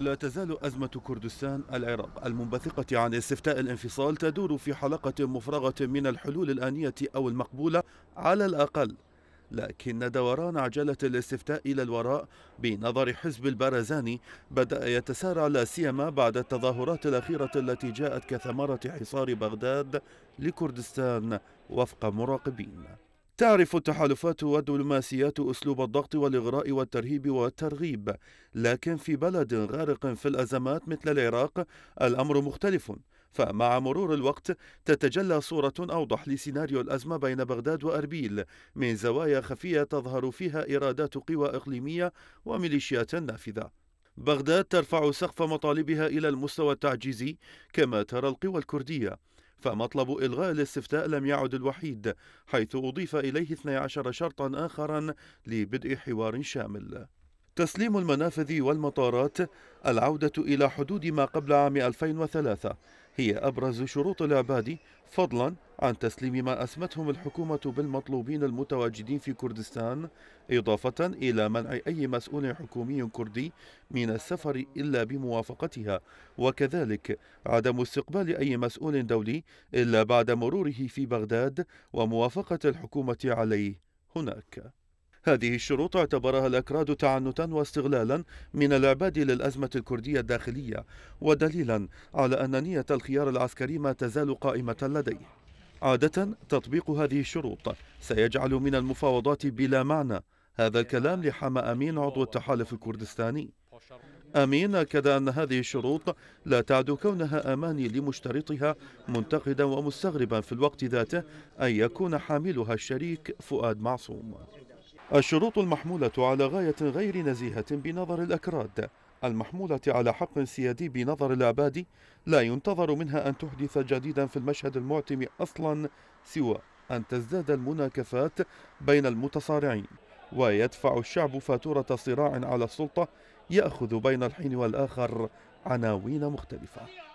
لا تزال أزمة كردستان العراق المنبثقة عن استفتاء الانفصال تدور في حلقة مفرغة من الحلول الآنية أو المقبولة على الأقل لكن دوران عجلة الاستفتاء إلى الوراء بنظر حزب البرزاني بدأ يتسارع لا سيما بعد التظاهرات الأخيرة التي جاءت كثمرة حصار بغداد لكردستان وفق مراقبين تعرف التحالفات والدبلوماسيات أسلوب الضغط والإغراء والترهيب والترغيب، لكن في بلد غارق في الأزمات مثل العراق الأمر مختلف، فمع مرور الوقت تتجلى صورة أوضح لسيناريو الأزمة بين بغداد وأربيل من زوايا خفية تظهر فيها إرادات قوى إقليمية وميليشيات نافذة. بغداد ترفع سقف مطالبها إلى المستوى التعجيزي كما ترى القوى الكردية فمطلب إلغاء الاستفتاء لم يعد الوحيد حيث أضيف إليه 12 شرطا آخرا لبدء حوار شامل تسليم المنافذ والمطارات العودة إلى حدود ما قبل عام 2003 هي أبرز شروط الإعباد فضلا عن تسليم ما أسمتهم الحكومة بالمطلوبين المتواجدين في كردستان إضافة إلى منع أي مسؤول حكومي كردي من السفر إلا بموافقتها وكذلك عدم استقبال أي مسؤول دولي إلا بعد مروره في بغداد وموافقة الحكومة عليه هناك هذه الشروط اعتبرها الأكراد تعنتا واستغلالا من العباد للأزمة الكردية الداخلية ودليلا على أن نية الخيار العسكري ما تزال قائمة لديه عادة تطبيق هذه الشروط سيجعل من المفاوضات بلا معنى هذا الكلام لحما أمين عضو التحالف الكردستاني أمين أكد أن هذه الشروط لا تعد كونها أماني لمشترطها منتقدا ومستغربا في الوقت ذاته أن يكون حاملها الشريك فؤاد معصوم الشروط المحمولة على غاية غير نزيهة بنظر الأكراد المحمولة على حق سيادي بنظر العباد لا ينتظر منها أن تحدث جديدا في المشهد المعتم أصلا سوى أن تزداد المناكفات بين المتصارعين ويدفع الشعب فاتورة صراع على السلطة يأخذ بين الحين والآخر عناوين مختلفة